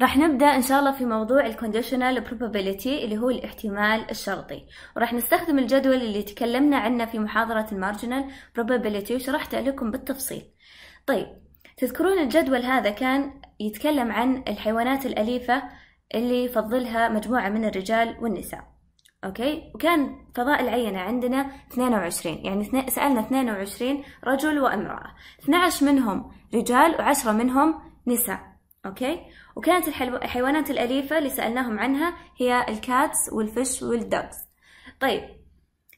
راح نبدأ إن شاء الله في موضوع الكونديشنال probability اللي هو الاحتمال الشرطي وراح نستخدم الجدول اللي تكلمنا عنه في محاضرة المارجنال probability وشرحته لكم بالتفصيل طيب تذكرون الجدول هذا كان يتكلم عن الحيوانات الأليفة اللي يفضلها مجموعة من الرجال والنساء أوكي وكان فضاء العينة عندنا 22 يعني سألنا 22 رجل وامرأة 12 منهم رجال و10 منهم نساء اوكي وكانت الحلو... الحيوانات الاليفه اللي سالناهم عنها هي الكاتس والفش والدوكس طيب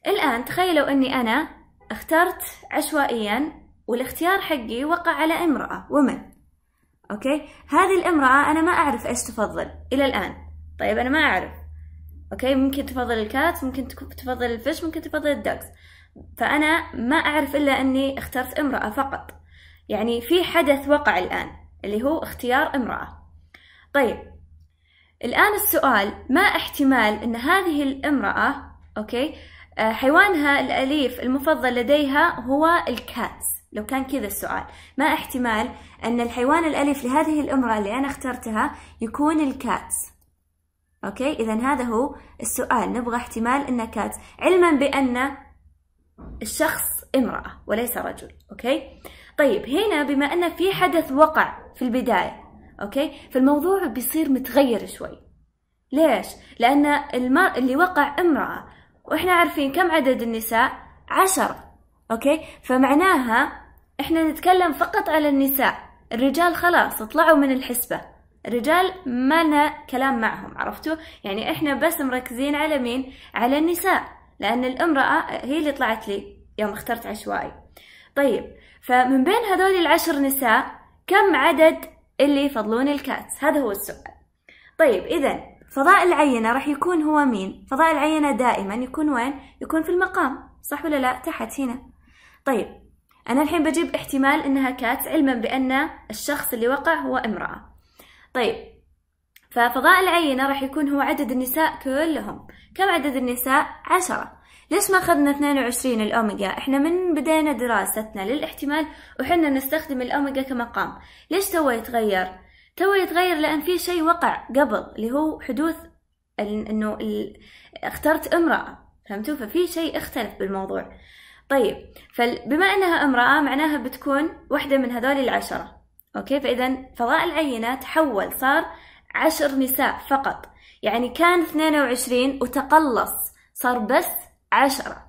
الان تخيلوا اني انا اخترت عشوائيا والاختيار حقي وقع على امراه ومن اوكي هذه الامراه انا ما اعرف ايش تفضل الى الان طيب انا ما اعرف اوكي ممكن تفضل الكات ممكن تفضل الفش ممكن تفضل الدوكس فانا ما اعرف الا اني اخترت امراه فقط يعني في حدث وقع الان اللي هو اختيار امرأة طيب الآن السؤال ما احتمال أن هذه الامرأة أوكي آه، حيوانها الأليف المفضل لديها هو الكات لو كان كذا السؤال ما احتمال أن الحيوان الأليف لهذه الامرأة اللي أنا اخترتها يكون الكات أوكي إذا هذا هو السؤال نبغى احتمال أنه كات علما بأن الشخص امرأة وليس رجل أوكي طيب هنا بما أن في حدث وقع في البداية أوكي فالموضوع بيصير متغير شوي ليش؟ لأن المر... اللي وقع امرأة وإحنا عارفين كم عدد النساء عشرة أوكي فمعناها إحنا نتكلم فقط على النساء الرجال خلاص طلعوا من الحسبة الرجال ما لنا كلام معهم عرفتوا يعني إحنا بس مركزين على مين على النساء لأن الامرأة هي اللي طلعت لي يوم اخترت عشوائي طيب فمن بين هذول العشر نساء كم عدد اللي يفضلون الكاتس هذا هو السؤال طيب إذا فضاء العينة راح يكون هو مين فضاء العينة دائما يكون وين يكون في المقام صح ولا لا تحت هنا طيب أنا الحين بجيب احتمال إنها كات علما بأن الشخص اللي وقع هو امرأة طيب ففضاء العينة راح يكون هو عدد النساء كلهم كم عدد النساء عشرة ليش ما اخذنا 22 الاوميجا احنا من بدينا دراستنا للاحتمال وحنا نستخدم الاوميجا كمقام ليش توه يتغير توه يتغير لان في شيء وقع قبل اللي هو حدوث انه ال... اخترت امراه فهمتوا ففي شيء اختلف بالموضوع طيب فبما انها امراه معناها بتكون واحده من هذول العشره اوكي فاذا فضاء العينه تحول صار عشر نساء فقط يعني كان 22 وتقلص صار بس عشرة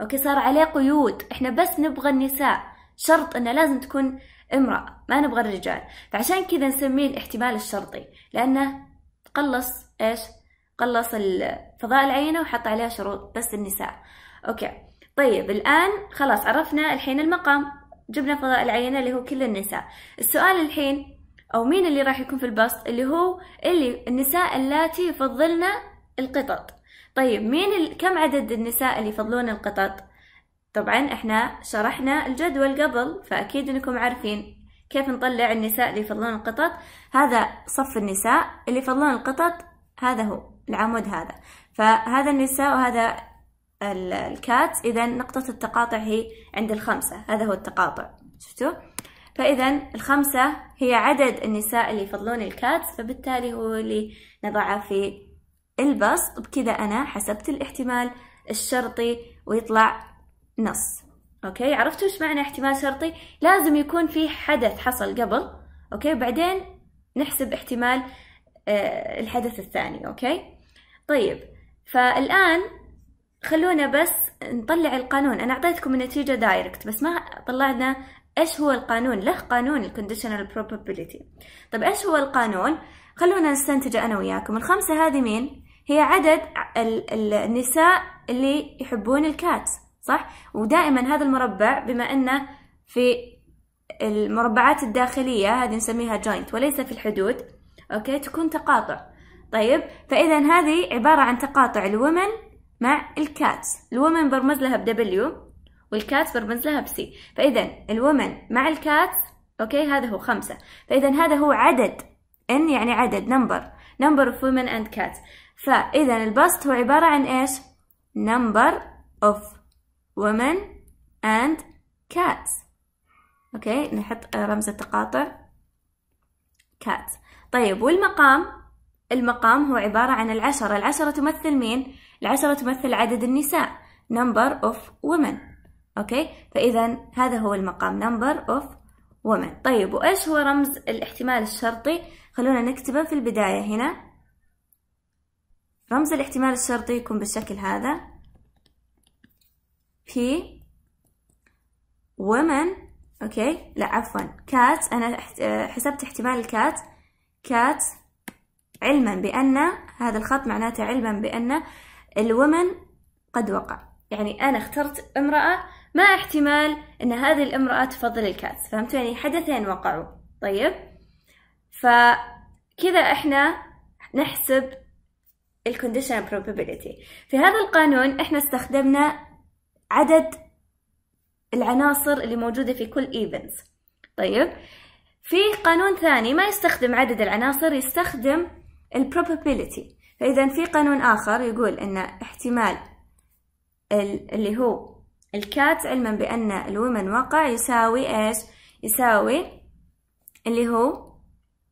أوكي صار عليه قيود إحنا بس نبغى النساء شرط أنه لازم تكون امرأة ما نبغى الرجال فعشان كذا نسميه الاحتمال الشرطي لأنه قلص إيش قلص فضاء العينة وحط عليها شروط بس النساء أوكي طيب الآن خلاص عرفنا الحين المقام جبنا فضاء العينة اللي هو كل النساء السؤال الحين أو مين اللي راح يكون في البسط اللي هو اللي النساء اللاتي يفضلن القطط طيب مين ال... كم عدد النساء اللي يفضلون القطط طبعا احنا شرحنا الجدول قبل فاكيد انكم عارفين كيف نطلع النساء اللي يفضلون القطط هذا صف النساء اللي يفضلون القطط هذا هو العمود هذا فهذا النساء وهذا الكات اذا نقطة التقاطع هي عند الخمسة هذا هو التقاطع شفتوا فاذا الخمسة هي عدد النساء اللي يفضلون الكات فبالتالي هو اللي نضعه في البسط بكذا أنا حسبت الاحتمال الشرطي ويطلع نص أوكي عرفتوا إيش معنى احتمال شرطي؟ لازم يكون في حدث حصل قبل أوكي وبعدين نحسب احتمال آه الحدث الثاني أوكي طيب فالآن خلونا بس نطلع القانون أنا أعطيتكم النتيجة دايركت بس ما طلعنا إيش هو القانون له قانون الكونديشنال probability طيب إيش هو القانون خلونا نستنتج أنا وياكم الخمسة هذه مين هي عدد النساء اللي يحبون الكات صح ودائما هذا المربع بما انه في المربعات الداخلية هذه نسميها جوينت وليس في الحدود اوكي تكون تقاطع طيب فاذا هذه عبارة عن تقاطع الومن مع الكات الومن برمز لها بدبليو والكات برمز لها بسي فاذا الومن مع الكات اوكي هذا هو خمسة فاذا هذا هو عدد ان يعني عدد نمبر نمبر اوف ومن اند كات فإذا البسط هو عبارة عن إيش؟ number of women and cats أوكي نحط رمز التقاطع cats طيب والمقام المقام هو عبارة عن العشرة العشرة تمثل مين؟ العشرة تمثل عدد النساء number of women أوكي فإذا هذا هو المقام number of women طيب وإيش هو رمز الاحتمال الشرطي؟ خلونا نكتبه في البداية هنا رمز الاحتمال الشرطي يكون بالشكل هذا P women اوكي لا عفوا Cat انا حسبت احتمال الكات Cat علما بان هذا الخط معناته علما بان الومن قد وقع يعني انا اخترت امراه ما احتمال ان هذه الامراه تفضل الكات فهمتوا يعني حدثين وقعوا طيب فكذا احنا نحسب الكونديشن probability في هذا القانون احنا استخدمنا عدد العناصر اللي موجودة في كل events طيب في قانون ثاني ما يستخدم عدد العناصر يستخدم probability فإذا في قانون آخر يقول أن احتمال اللي هو الكات علما بأن الومن وقع يساوي إيش؟ يساوي اللي هو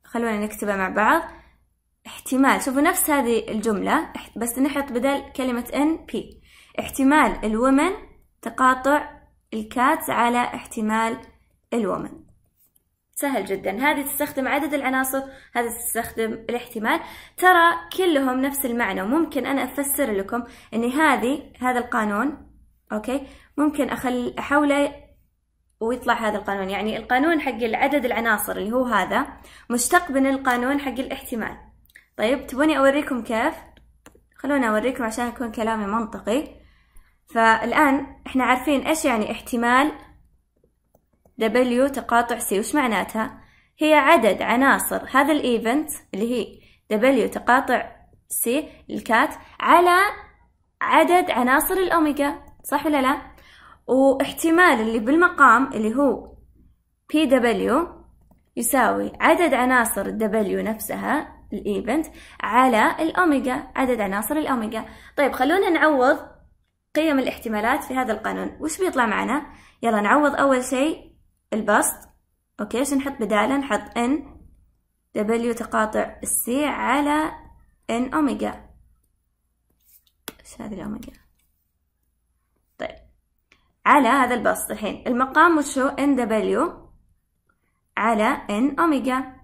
خلونا نكتبه مع بعض احتمال شوفوا نفس هذه الجملة بس نحط بدل كلمة n p احتمال الومن تقاطع الكاتس على احتمال الومن سهل جدا هذه تستخدم عدد العناصر هذه تستخدم الاحتمال ترى كلهم نفس المعنى ممكن أنا أفسر لكم أن هذه هذا القانون أوكي ممكن أخل أحوله ويطلع هذا القانون يعني القانون حق عدد العناصر اللي هو هذا مشتق من القانون حق الاحتمال طيب تبوني أوريكم كيف خلونا أوريكم عشان يكون كلامي منطقي فالآن إحنا عارفين إيش يعني احتمال W تقاطع C وش معناتها هي عدد عناصر هذا الإيفنت اللي هي W تقاطع C الكات على عدد عناصر الأوميجا صح ولا لا واحتمال اللي بالمقام اللي هو PW يساوي عدد عناصر W نفسها الايفنت على الاوميجا عدد عناصر الاوميجا طيب خلونا نعوض قيم الاحتمالات في هذا القانون وش بيطلع معنا يلا نعوض اول شيء البسط اوكي شو نحط بداله نحط ان دبليو تقاطع السي على n اوميجا ايش هذه الاوميجا طيب على هذا البسط الحين المقام وشو ان دبليو على n اوميجا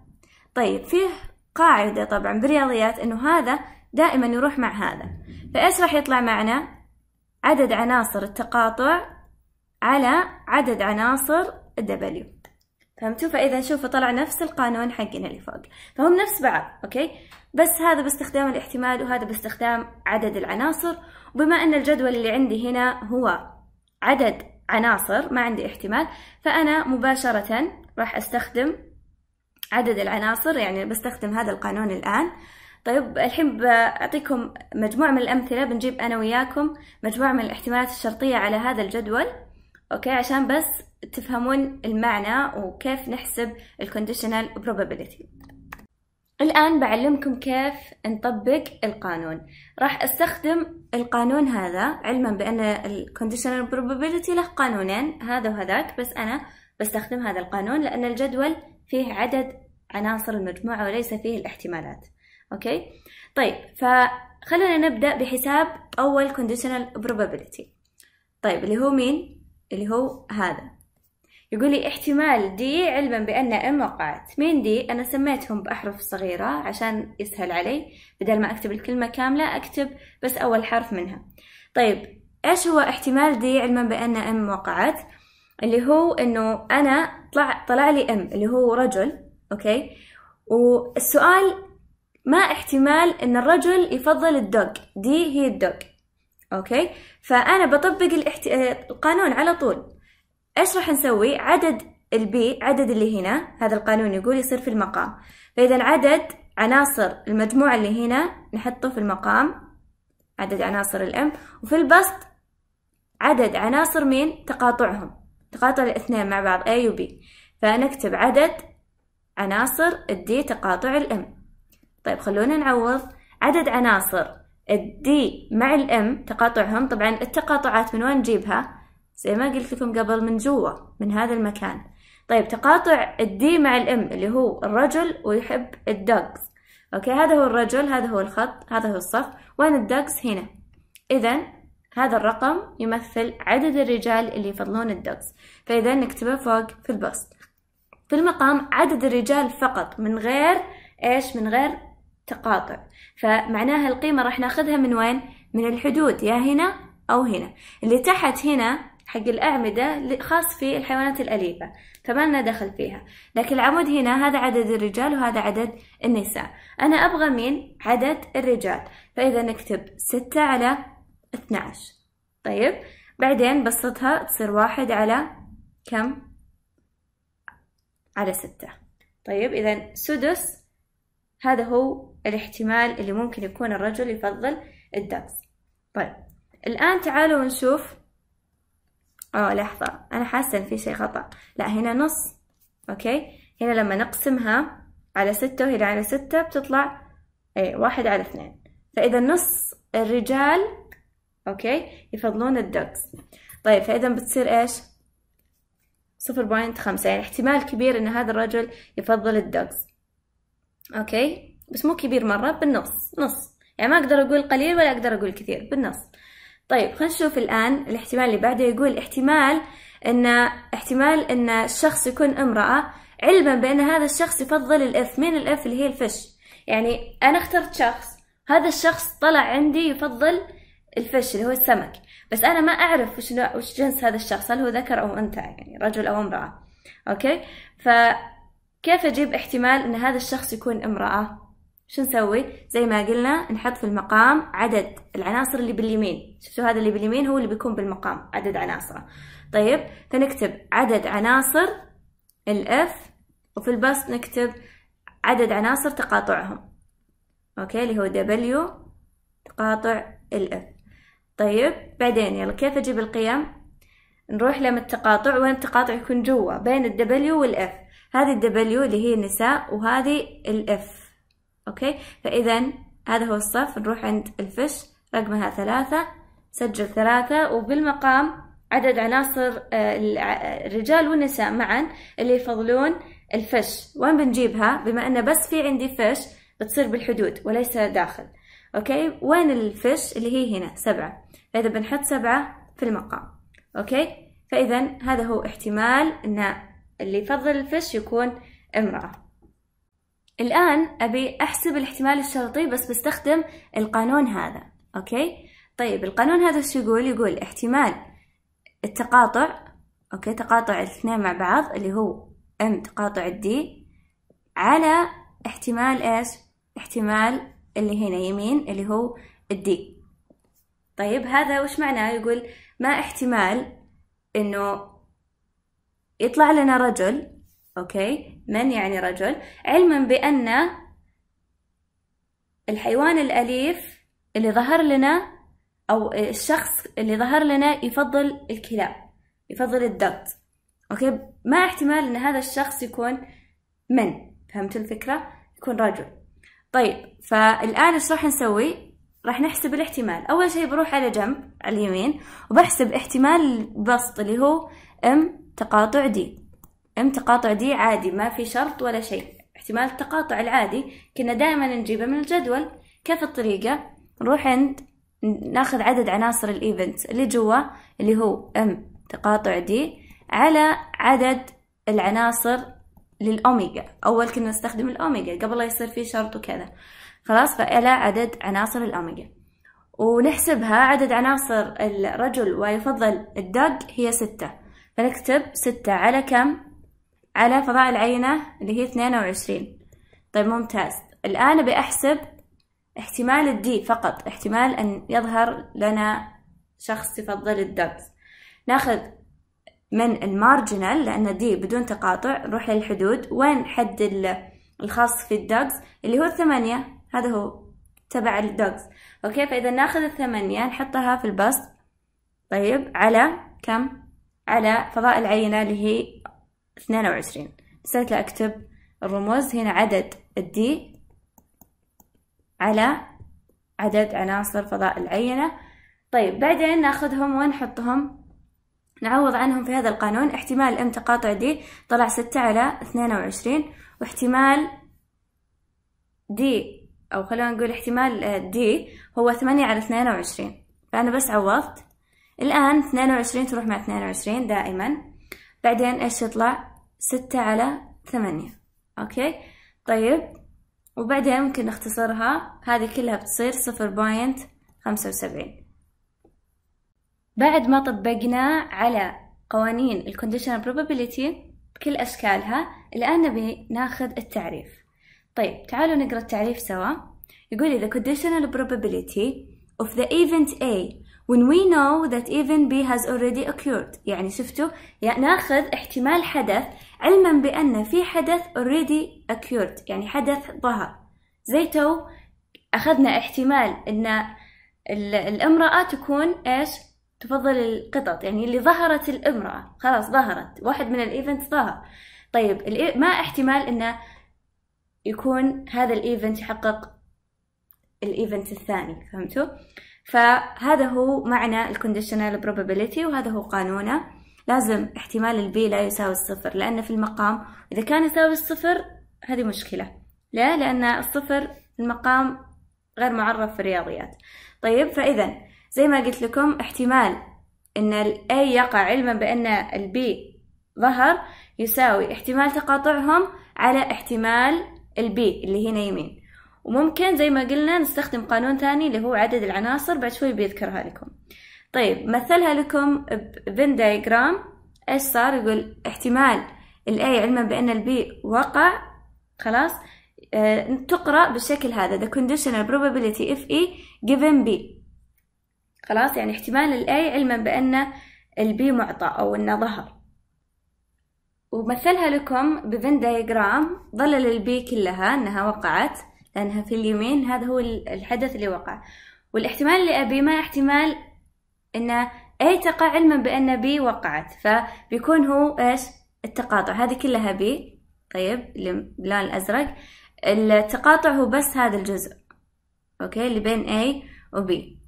طيب فيه قاعدة طبعا بالرياضيات انه هذا دائما يروح مع هذا فايش راح يطلع معنا عدد عناصر التقاطع على عدد عناصر الدبليو فهمتوا فاذا شوفوا طلع نفس القانون حقنا اللي فوق فهم نفس بعض اوكي بس هذا باستخدام الاحتمال وهذا باستخدام عدد العناصر وبما ان الجدول اللي عندي هنا هو عدد عناصر ما عندي احتمال فانا مباشره راح استخدم عدد العناصر يعني بستخدم هذا القانون الآن طيب الحين بعطيكم مجموعة من الأمثلة بنجيب أنا وياكم مجموعة من الاحتمالات الشرطية على هذا الجدول أوكي عشان بس تفهمون المعنى وكيف نحسب الكونديشنال probability الآن بعلمكم كيف نطبق القانون راح أستخدم القانون هذا علما بأن الكونديشنال probability له قانونين هذا وهذاك بس أنا بستخدم هذا القانون لأن الجدول فيه عدد عناصر المجموعة وليس فيه الاحتمالات أوكي طيب فخلنا نبدأ بحساب أول conditional probability طيب اللي هو مين؟ اللي هو هذا يقول لي احتمال دي علما بأن ام وقعت مين دي أنا سميتهم بأحرف صغيرة عشان يسهل علي بدل ما أكتب الكلمة كاملة أكتب بس أول حرف منها طيب إيش هو احتمال دي علما بأن ام وقعت اللي هو أنه أنا طلع, طلع لي ام اللي هو رجل اوكي والسؤال ما احتمال ان الرجل يفضل الدوج دي هي الدوج اوكي فانا بطبق الاحت... القانون على طول ايش راح نسوي عدد البي عدد اللي هنا هذا القانون يقول يصير في المقام فاذا عدد عناصر المجموعة اللي هنا نحطه في المقام عدد عناصر الام وفي البسط عدد عناصر مين تقاطعهم تقاطع الاثنين مع بعض اي وبي فنكتب عدد عناصر الدي تقاطع الام طيب خلونا نعوض عدد عناصر الدي مع الام تقاطعهم طبعا التقاطعات من وين نجيبها زي ما قلت لكم قبل من جوا من هذا المكان طيب تقاطع الدي مع الام اللي هو الرجل ويحب الدوغز اوكي هذا هو الرجل هذا هو الخط هذا هو الصف وين الدوغز هنا اذا هذا الرقم يمثل عدد الرجال اللي يفضلون الدوغز فاذا نكتبه فوق في البسط في المقام عدد الرجال فقط من غير إيش من غير تقاطع فمعناها القيمة راح ناخذها من وين من الحدود يا هنا أو هنا اللي تحت هنا حق الأعمدة خاص في الحيوانات الأليفة فما لنا دخل فيها لكن العمود هنا هذا عدد الرجال وهذا عدد النساء أنا أبغى مين عدد الرجال فإذا نكتب ستة على عشر طيب بعدين بسطها تصير واحد على كم على ستة طيب إذا سدس هذا هو الاحتمال اللي ممكن يكون الرجل يفضل الدبس طيب الآن تعالوا نشوف أوه لحظة أنا حاسة إن في شيء خطأ لا هنا نص أوكي هنا لما نقسمها على ستة وهنا على ستة بتطلع إيه واحد على اثنين فإذا نص الرجال أوكي يفضلون الدبس طيب فإذا بتصير إيش 0.5 يعني احتمال كبير ان هذا الرجل يفضل الدوجز اوكي بس مو كبير مرة بالنص نص يعني ما اقدر اقول قليل ولا اقدر اقول كثير بالنص طيب خلينا نشوف الان الاحتمال اللي بعده يقول احتمال ان احتمال ان الشخص يكون امرأة علما بان هذا الشخص يفضل الاف مين الاف اللي هي الفش يعني انا اخترت شخص هذا الشخص طلع عندي يفضل الفش اللي هو السمك بس انا ما اعرف وش وش جنس هذا الشخص هل هو ذكر او انثى يعني رجل او امراه اوكي فكيف اجيب احتمال ان هذا الشخص يكون امراه شو نسوي زي ما قلنا نحط في المقام عدد العناصر اللي باليمين شفتوا هذا اللي باليمين هو اللي بيكون بالمقام عدد عناصره طيب فنكتب عدد عناصر الاف وفي البسط نكتب عدد عناصر تقاطعهم اوكي اللي هو دبليو تقاطع الاف طيب بعدين يلا كيف اجيب القيم نروح لم التقاطع وين التقاطع يكون جوا بين الدبليو والاف هذه الدبليو اللي هي النساء وهذه الاف اوكي فاذا هذا هو الصف نروح عند الفش رقمها ثلاثة سجل ثلاثة وبالمقام عدد عناصر آه، آه، الرجال والنساء معا اللي يفضلون الفش وين بنجيبها بما أنه بس في عندي فش بتصير بالحدود وليس داخل اوكي وين الفش اللي هي هنا سبعة فاذا بنحط سبعة في المقام اوكي فاذا هذا هو احتمال ان اللي يفضل الفش يكون امرأة الان ابي احسب الاحتمال الشرطي بس بستخدم القانون هذا اوكي طيب القانون هذا شو يقول يقول احتمال التقاطع اوكي تقاطع الاثنين مع بعض اللي هو ام تقاطع الدي على احتمال ايش احتمال اللي هنا يمين اللي هو الدي طيب هذا وش معناه يقول ما احتمال انه يطلع لنا رجل اوكي من يعني رجل علما بان الحيوان الاليف اللي ظهر لنا او الشخص اللي ظهر لنا يفضل الكلاب يفضل الدغت اوكي ما احتمال ان هذا الشخص يكون من فهمت الفكره يكون رجل طيب فالآن ايش راح نسوي؟ راح نحسب الاحتمال أول شيء بروح على جنب على اليمين وبحسب احتمال البسط اللي هو ام تقاطع دي ام تقاطع دي عادي ما في شرط ولا شيء احتمال التقاطع العادي كنا دائما نجيبه من الجدول كيف الطريقة؟ نروح عند ناخذ عدد عناصر الايفنت اللي جوا اللي هو ام تقاطع دي على عدد العناصر للأوميجا أول كنا نستخدم الأوميجا قبل لا يصير فيه شرط وكذا خلاص فإلى عدد عناصر الأوميجا ونحسبها عدد عناصر الرجل ويفضل الدق هي ستة فنكتب ستة على كم على فضاء العينة اللي هي اثنين وعشرين طيب ممتاز الآن أبي أحسب احتمال الدي فقط احتمال أن يظهر لنا شخص يفضل الدق ناخذ من المارجنال لأن دي بدون تقاطع نروح للحدود وين حد الخاص في الدوجز اللي هو الثمانية هذا هو تبع الدوجز أوكي فإذا ناخذ الثمانية نحطها في البسط طيب على كم على فضاء العينة اللي هي اثنين وعشرين نسيت أكتب الرموز هنا عدد الدي على عدد عناصر فضاء العينة طيب بعدين ناخذهم ونحطهم نعوض عنهم في هذا القانون احتمال ام تقاطع دي طلع ستة على اثنين وعشرين واحتمال دي او خلونا نقول احتمال دي آه، هو ثمانية على اثنين وعشرين فانا بس عوضت الان اثنين وعشرين تروح مع اثنين وعشرين دائما بعدين ايش يطلع ستة على ثمانية اوكي طيب وبعدين ممكن نختصرها هذه كلها بتصير صفر بوينت خمسة وسبعين بعد ما طبقنا على قوانين الكونديشنال probability بكل أشكالها الآن نبي ناخذ التعريف طيب تعالوا نقرأ التعريف سوا يقول the conditional probability of the event A when we know that event B has already occurred يعني شفتوا يعني ناخذ احتمال حدث علما بأن في حدث already occurred يعني حدث ظهر زي تو أخذنا احتمال أن الامرأة تكون إيش تفضل القطط يعني اللي ظهرت الامرأة خلاص ظهرت واحد من الايفنت ظهر طيب e- ما احتمال انه يكون هذا الايفنت يحقق الايفنت الثاني فهمتوا فهذا هو معنى الكونديشنال probability وهذا هو قانونه لازم احتمال البي لا يساوي الصفر لأن في المقام إذا كان يساوي الصفر هذه مشكلة لا لأن الصفر المقام غير معرف في الرياضيات طيب فإذا زي ما قلت لكم احتمال ان ال A يقع علما بان ال B ظهر يساوي احتمال تقاطعهم على احتمال ال B اللي هنا يمين وممكن زي ما قلنا نستخدم قانون ثاني اللي هو عدد العناصر بعد شوي بيذكرها لكم طيب مثلها لكم بفين دايجرام ايش صار يقول احتمال ال A علما بان ال B وقع خلاص اه تقرأ بالشكل هذا the conditional probability if E given B خلاص يعني احتمال الأي علما بأن البي معطى أو أنه ظهر ومثلها لكم بفن دايجرام ظلل البي كلها أنها وقعت لأنها في اليمين هذا هو الحدث اللي وقع والاحتمال اللي ما احتمال أن أي تقع علما بأن بي وقعت فبيكون هو إيش التقاطع هذه كلها بي طيب باللون الأزرق التقاطع هو بس هذا الجزء أوكي اللي بين A وبي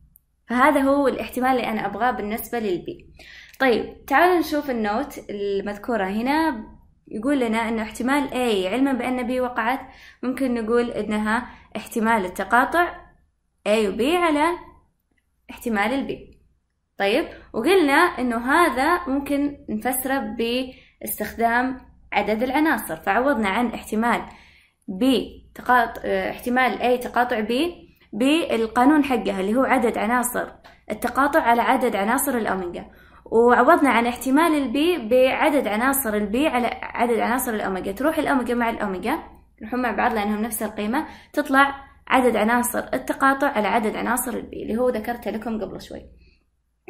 فهذا هو الاحتمال اللي أنا أبغاه بالنسبة للبي طيب تعالوا نشوف النوت المذكورة هنا يقول لنا أنه احتمال A علما بأن B وقعت ممكن نقول أنها احتمال التقاطع A و على احتمال البي طيب وقلنا أنه هذا ممكن نفسره باستخدام عدد العناصر فعوضنا عن احتمال B تقاط... احتمال A تقاطع B بالقانون حقها اللي هو عدد عناصر التقاطع على عدد عناصر الأوميجا وعوضنا عن احتمال البي بعدد عناصر البي على عدد عناصر الأوميجا تروح الأوميجا مع الأوميجا يروحون مع بعض لأنهم نفس القيمة تطلع عدد عناصر التقاطع على عدد عناصر البي اللي هو ذكرته لكم قبل شوي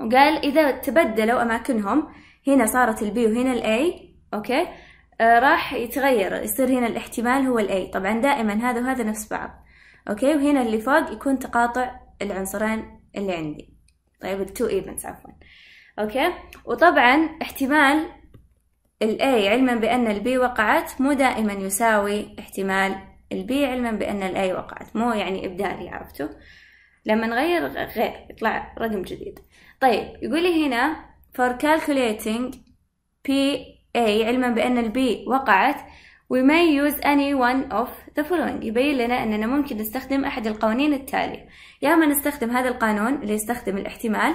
وقال إذا تبدلوا أماكنهم هنا صارت البي وهنا الاي أوكي آه راح يتغير يصير هنا الاحتمال هو الاي طبعا دائما هذا وهذا نفس بعض اوكي وهنا اللي فوق يكون تقاطع العنصرين اللي عندي طيب التو ايفنتس عفوا اوكي وطبعا احتمال الاي علما بأن البي وقعت مو دائما يساوي احتمال البي علما بأن الاي وقعت مو يعني إبدالي عرفتوا لما نغير غير يطلع رقم جديد طيب يقول لي هنا for calculating P A علما بأن البي وقعت We may use any one of the following يبين لنا أننا ممكن نستخدم أحد القوانين التالية يا إما نستخدم هذا القانون اللي يستخدم الاحتمال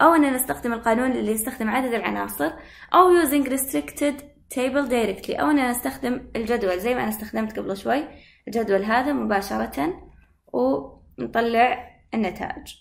أو أننا نستخدم القانون اللي يستخدم عدد العناصر أو using restricted table directly أو أننا نستخدم الجدول زي ما أنا استخدمت قبل شوي الجدول هذا مباشرة ونطلع النتائج